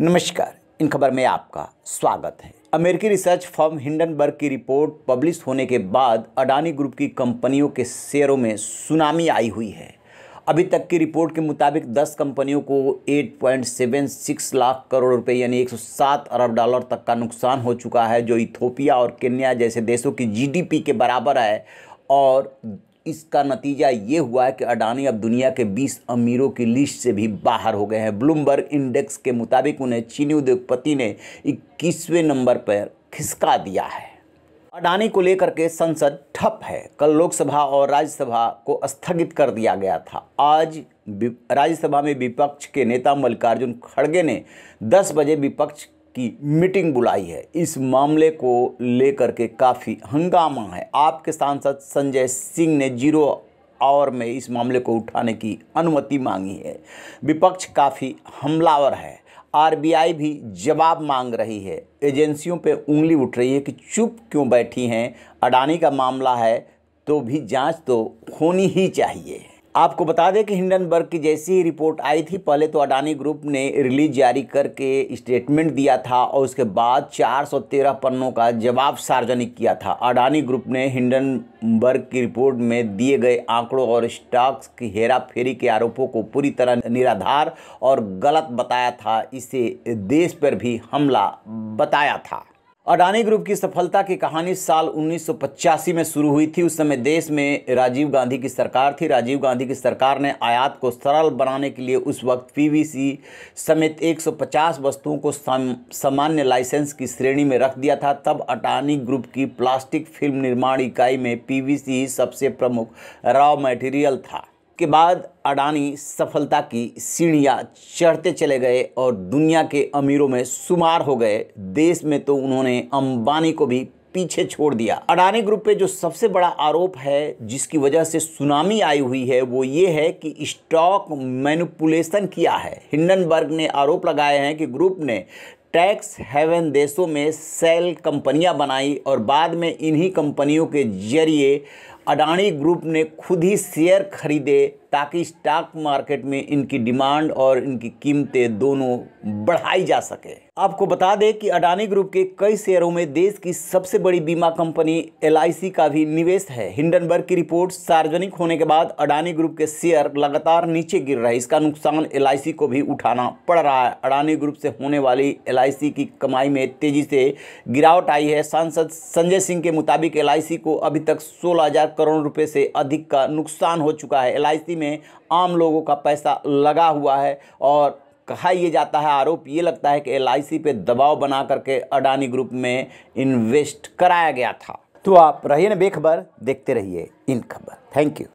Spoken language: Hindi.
नमस्कार इन खबर में आपका स्वागत है अमेरिकी रिसर्च फर्म हिंडनबर्ग की रिपोर्ट पब्लिश होने के बाद अडानी ग्रुप की कंपनियों के शेयरों में सुनामी आई हुई है अभी तक की रिपोर्ट के मुताबिक 10 कंपनियों को 8.76 लाख करोड़ रुपए यानी 107 अरब डॉलर तक का नुकसान हो चुका है जो इथोपिया और केन्या जैसे देशों की जीडीपी के बराबर है और इसका नतीजा ये हुआ है कि अडानी अब दुनिया के 20 अमीरों की लिस्ट से भी बाहर हो गए हैं ब्लूमबर्ग इंडेक्स के मुताबिक उन्हें चीनी उद्योगपति ने इक्कीसवें नंबर पर खिसका दिया है अडानी को लेकर के संसद ठप है कल लोकसभा और राज्यसभा को स्थगित कर दिया गया था आज राज्यसभा में विपक्ष के नेता मल्लिकार्जुन खड़गे ने 10 बजे विपक्ष की मीटिंग बुलाई है इस मामले को लेकर के काफ़ी हंगामा है आपके सांसद संजय सिंह ने जीरो आवर में इस मामले को उठाने की अनुमति मांगी है विपक्ष काफ़ी हमलावर है आरबीआई भी जवाब मांग रही है एजेंसियों पे उंगली उठ रही है कि चुप क्यों बैठी हैं अडानी का मामला है तो भी जांच तो होनी ही चाहिए आपको बता दें कि हिंडनबर्ग की जैसी रिपोर्ट आई थी पहले तो अडानी ग्रुप ने रिलीज जारी करके स्टेटमेंट दिया था और उसके बाद 413 पन्नों का जवाब सार्वजनिक किया था अडानी ग्रुप ने हिंडनबर्ग की रिपोर्ट में दिए गए आंकड़ों और स्टॉक्स की हेराफेरी के आरोपों को पूरी तरह निराधार और गलत बताया था इसे देश पर भी हमला बताया था अडानी ग्रुप की सफलता की कहानी साल 1985 में शुरू हुई थी उस समय देश में राजीव गांधी की सरकार थी राजीव गांधी की सरकार ने आयात को सरल बनाने के लिए उस वक्त पीवीसी समेत 150 वस्तुओं को सामान्य लाइसेंस की श्रेणी में रख दिया था तब अडानी ग्रुप की प्लास्टिक फिल्म निर्माण इकाई में पीवीसी सबसे प्रमुख रॉ मटेरियल था के बाद अडानी सफलता की सीढ़ियां चढ़ते चले गए और दुनिया के अमीरों में शुमार हो गए देश में तो उन्होंने अंबानी को भी पीछे छोड़ दिया अडानी ग्रुप पे जो सबसे बड़ा आरोप है जिसकी वजह से सुनामी आई हुई है वो ये है कि स्टॉक मैनुपुलेशन किया है हिंडनबर्ग ने आरोप लगाए हैं कि ग्रुप ने टैक्स हेवन देशों में सेल कंपनियां बनाई और बाद में इन्हीं कंपनियों के जरिए अडानी ग्रुप ने खुद ही शेयर खरीदे ताकि स्टॉक मार्केट में इनकी डिमांड और इनकी कीमतें दोनों बढ़ाई जा सके आपको बता दें कि अडानी ग्रुप के कई शेयरों में देश की सबसे बड़ी बीमा कंपनी एल का भी निवेश है हिंडनबर्ग की रिपोर्ट सार्वजनिक होने के बाद अडानी ग्रुप के शेयर लगातार नीचे गिर रहे इसका नुकसान एल को भी उठाना पड़ रहा है अडानी ग्रुप से होने वाली एल की कमाई में तेजी से गिरावट आई है सांसद संजय सिंह के मुताबिक एल को अभी तक सोलह करोड़ रुपये से अधिक का नुकसान हो चुका है एल में में आम लोगों का पैसा लगा हुआ है और कहा यह जाता है आरोप ये लगता है कि एल पे दबाव बना करके अडानी ग्रुप में इन्वेस्ट कराया गया था तो आप रहिए ना बेखबर देखते रहिए इन खबर थैंक यू